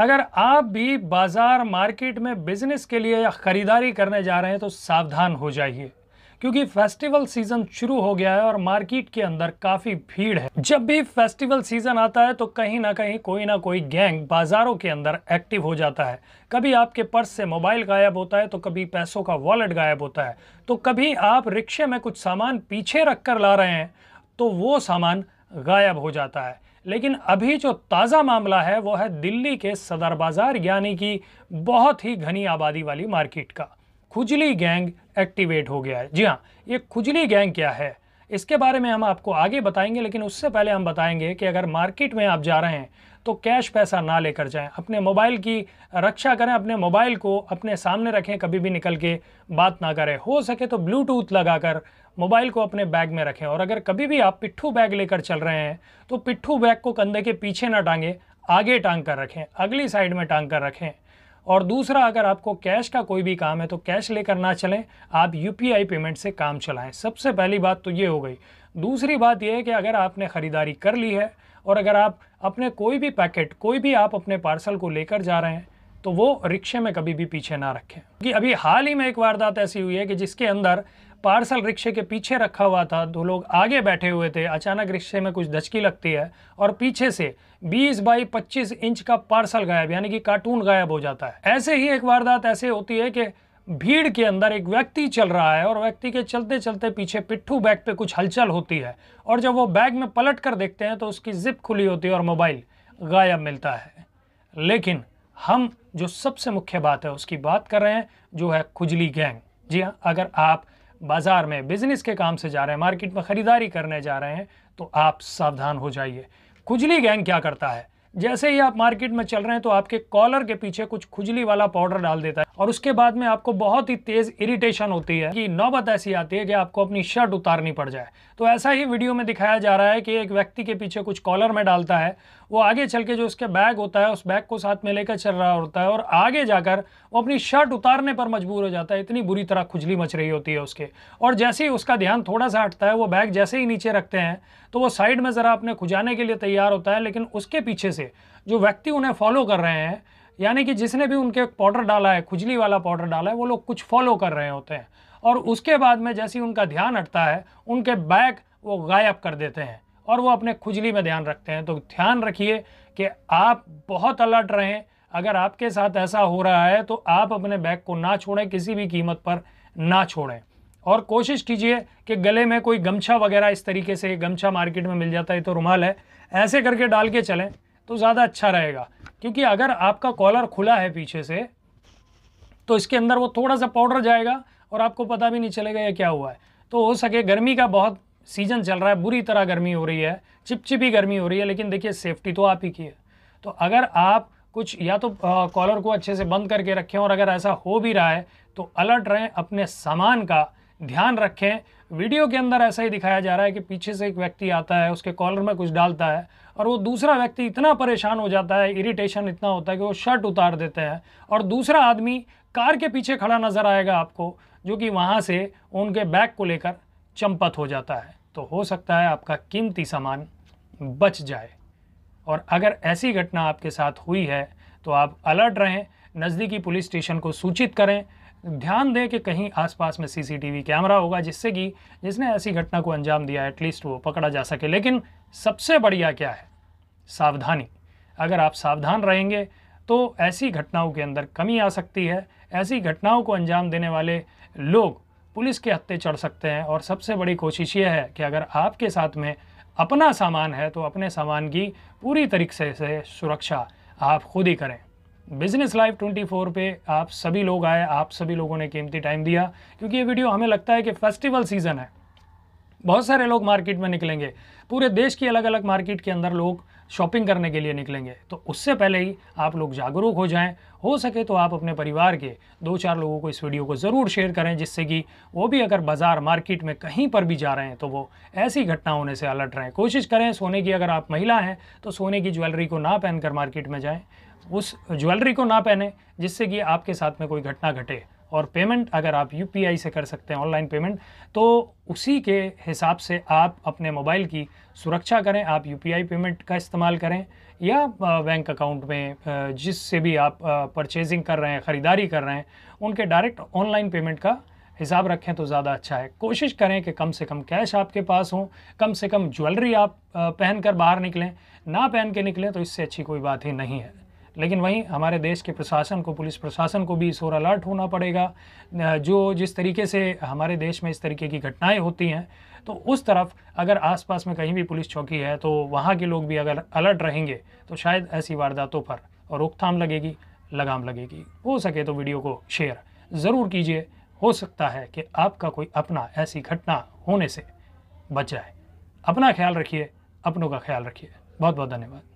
अगर आप भी बाज़ार मार्केट में बिज़नेस के लिए ख़रीदारी करने जा रहे हैं तो सावधान हो जाइए क्योंकि फेस्टिवल सीज़न शुरू हो गया है और मार्केट के अंदर काफ़ी भीड़ है जब भी फेस्टिवल सीज़न आता है तो कहीं ना कहीं कोई ना कोई गैंग बाज़ारों के अंदर एक्टिव हो जाता है कभी आपके पर्स से मोबाइल गायब होता है तो कभी पैसों का वॉलेट गायब होता है तो कभी आप रिक्शे में कुछ सामान पीछे रख कर ला रहे हैं तो वो सामान गायब हो जाता है लेकिन अभी जो ताज़ा मामला है वो है दिल्ली के सदर बाज़ार यानी कि बहुत ही घनी आबादी वाली मार्केट का खुजली गैंग एक्टिवेट हो गया है जी हाँ ये खुजली गैंग क्या है इसके बारे में हम आपको आगे बताएंगे लेकिन उससे पहले हम बताएंगे कि अगर मार्केट में आप जा रहे हैं तो कैश पैसा ना लेकर जाएं अपने मोबाइल की रक्षा करें अपने मोबाइल को अपने सामने रखें कभी भी निकल के बात ना करें हो सके तो ब्लूटूथ लगाकर मोबाइल को अपने बैग में रखें और अगर कभी भी आप पिट्ठू बैग लेकर चल रहे हैं तो पिट्ठू बैग को कंधे के पीछे ना टांगें आगे टांग कर रखें अगली साइड में टांग कर रखें और दूसरा अगर आपको कैश का कोई भी काम है तो कैश लेकर ना चलें आप यू पेमेंट से काम चलाएं सबसे पहली बात तो ये हो गई दूसरी बात यह है कि अगर आपने ख़रीदारी कर ली है और अगर आप अपने कोई भी पैकेट कोई भी आप अपने पार्सल को लेकर जा रहे हैं तो वो रिक्शे में कभी भी पीछे ना रखें क्योंकि अभी हाल ही में एक वारदात ऐसी हुई है कि जिसके अंदर पार्सल रिक्शे के पीछे रखा हुआ था दो लोग आगे बैठे हुए थे अचानक रिक्शे में कुछ धचकी लगती है और पीछे से 20 बाई 25 इंच का पार्सल गायब यानी कि कार्टून गायब हो जाता है ऐसे ही एक वारदात ऐसे होती है कि भीड़ के अंदर एक व्यक्ति चल रहा है और व्यक्ति के चलते चलते पीछे पिट्ठू बैग पे कुछ हलचल होती है और जब वो बैग में पलट कर देखते हैं तो उसकी जिप खुली होती है और मोबाइल गायब मिलता है लेकिन हम जो सबसे मुख्य बात है उसकी बात कर रहे हैं जो है खुजली गैंग जी हाँ अगर आप बाज़ार में बिज़नेस के काम से जा रहे हैं मार्केट में ख़रीदारी करने जा रहे हैं तो आप सावधान हो जाइए खुजली गैंग क्या करता है जैसे ही आप मार्केट में चल रहे हैं तो आपके कॉलर के पीछे कुछ खुजली वाला पाउडर डाल देता है और उसके बाद में आपको बहुत ही तेज इरिटेशन होती है कि नौबत ऐसी आती है कि आपको अपनी शर्ट उतारनी पड़ जाए तो ऐसा ही वीडियो में दिखाया जा रहा है कि एक व्यक्ति के पीछे कुछ कॉलर में डालता है वो आगे चल के जो उसके बैग होता है उस बैग को साथ में लेकर चल रहा होता है और आगे जाकर वो अपनी शर्ट उतारने पर मजबूर हो जाता है इतनी बुरी तरह खुजली मच रही होती है उसके और जैसे ही उसका ध्यान थोड़ा सा हटता है वो बैग जैसे ही नीचे रखते हैं तो वो साइड में ज़रा अपने खुजाने के लिए तैयार होता है लेकिन उसके पीछे से से जो व्यक्ति उन्हें फॉलो कर रहे हैं यानी कि जिसने भी उनके पाउडर डाला है खुजली वाला पाउडर डाला है वो लोग कुछ फॉलो कर रहे होते हैं और उसके बाद में जैसे ही उनका ध्यान हटता है उनके बैग वो गायब कर देते हैं और वो अपने खुजली में ध्यान रखते हैं तो ध्यान रखिए कि आप बहुत अलर्ट रहें अगर आपके साथ ऐसा हो रहा है तो आप अपने बैग को ना छोड़ें किसी भी कीमत पर ना छोड़ें और कोशिश कीजिए कि गले में कोई गमछा वगैरह इस तरीके से गमछा मार्केट में मिल जाता है तो रुमाल है ऐसे करके डाल के चलें तो ज़्यादा अच्छा रहेगा क्योंकि अगर आपका कॉलर खुला है पीछे से तो इसके अंदर वो थोड़ा सा पाउडर जाएगा और आपको पता भी नहीं चलेगा यह क्या हुआ है तो हो सके गर्मी का बहुत सीजन चल रहा है बुरी तरह गर्मी हो रही है चिपचिपी गर्मी हो रही है लेकिन देखिए सेफ्टी तो आप ही की है तो अगर आप कुछ या तो कॉलर को अच्छे से बंद करके रखें और अगर ऐसा हो भी रहा है तो अलर्ट रहें अपने सामान का ध्यान रखें वीडियो के अंदर ऐसा ही दिखाया जा रहा है कि पीछे से एक व्यक्ति आता है उसके कॉलर में कुछ डालता है और वो दूसरा व्यक्ति इतना परेशान हो जाता है इरिटेशन इतना होता है कि वो शर्ट उतार देते हैं और दूसरा आदमी कार के पीछे खड़ा नज़र आएगा आपको जो कि वहाँ से उनके बैग को लेकर चंपत हो जाता है तो हो सकता है आपका कीमती सामान बच जाए और अगर ऐसी घटना आपके साथ हुई है तो आप अलर्ट रहें नज़दीकी पुलिस स्टेशन को सूचित करें ध्यान दें कि कहीं आसपास में सीसीटीवी कैमरा होगा जिससे कि जिसने ऐसी घटना को अंजाम दिया एटलीस्ट वो पकड़ा जा सके लेकिन सबसे बढ़िया क्या है सावधानी अगर आप सावधान रहेंगे तो ऐसी घटनाओं के अंदर कमी आ सकती है ऐसी घटनाओं को अंजाम देने वाले लोग पुलिस के हत्ते चढ़ सकते हैं और सबसे बड़ी कोशिश ये है कि अगर आपके साथ में अपना सामान है तो अपने सामान की पूरी तरीके से सुरक्षा आप खुद ही करें बिजनेस लाइफ 24 पे आप सभी लोग आए आप सभी लोगों ने कीमती टाइम दिया क्योंकि ये वीडियो हमें लगता है कि फेस्टिवल सीज़न है बहुत सारे लोग मार्केट में निकलेंगे पूरे देश की अलग अलग मार्केट के अंदर लोग शॉपिंग करने के लिए निकलेंगे तो उससे पहले ही आप लोग जागरूक हो जाएं हो सके तो आप अपने परिवार के दो चार लोगों को इस वीडियो को ज़रूर शेयर करें जिससे कि वो भी अगर बाज़ार मार्केट में कहीं पर भी जा रहे हैं तो वो ऐसी घटना होने से अलर्ट रहें कोशिश करें सोने की अगर आप महिला हैं तो सोने की ज्वेलरी को ना पहनकर मार्केट में जाएँ उस ज्वेलरी को ना पहने जिससे कि आपके साथ में कोई घटना घटे और पेमेंट अगर आप यू से कर सकते हैं ऑनलाइन पेमेंट तो उसी के हिसाब से आप अपने मोबाइल की सुरक्षा करें आप यू पेमेंट का इस्तेमाल करें या बैंक अकाउंट में जिससे भी आप परचेजिंग कर रहे हैं ख़रीदारी कर रहे हैं उनके डायरेक्ट ऑनलाइन पेमेंट का हिसाब रखें तो ज़्यादा अच्छा है कोशिश करें कि कम से कम कैश आपके पास हो कम से कम ज्वेलरी आप पहन कर बाहर निकलें ना पहन के निकलें तो इससे अच्छी कोई बात ही नहीं है लेकिन वहीं हमारे देश के प्रशासन को पुलिस प्रशासन को भी इस ओर अलर्ट होना पड़ेगा जो जिस तरीके से हमारे देश में इस तरीके की घटनाएं होती हैं तो उस तरफ अगर आसपास में कहीं भी पुलिस चौकी है तो वहाँ के लोग भी अगर अलर्ट रहेंगे तो शायद ऐसी वारदातों पर रोकथाम लगेगी लगाम लगेगी हो सके तो वीडियो को शेयर ज़रूर कीजिए हो सकता है कि आपका कोई अपना ऐसी घटना होने से बच जाए अपना ख्याल रखिए अपनों का ख्याल रखिए बहुत बहुत धन्यवाद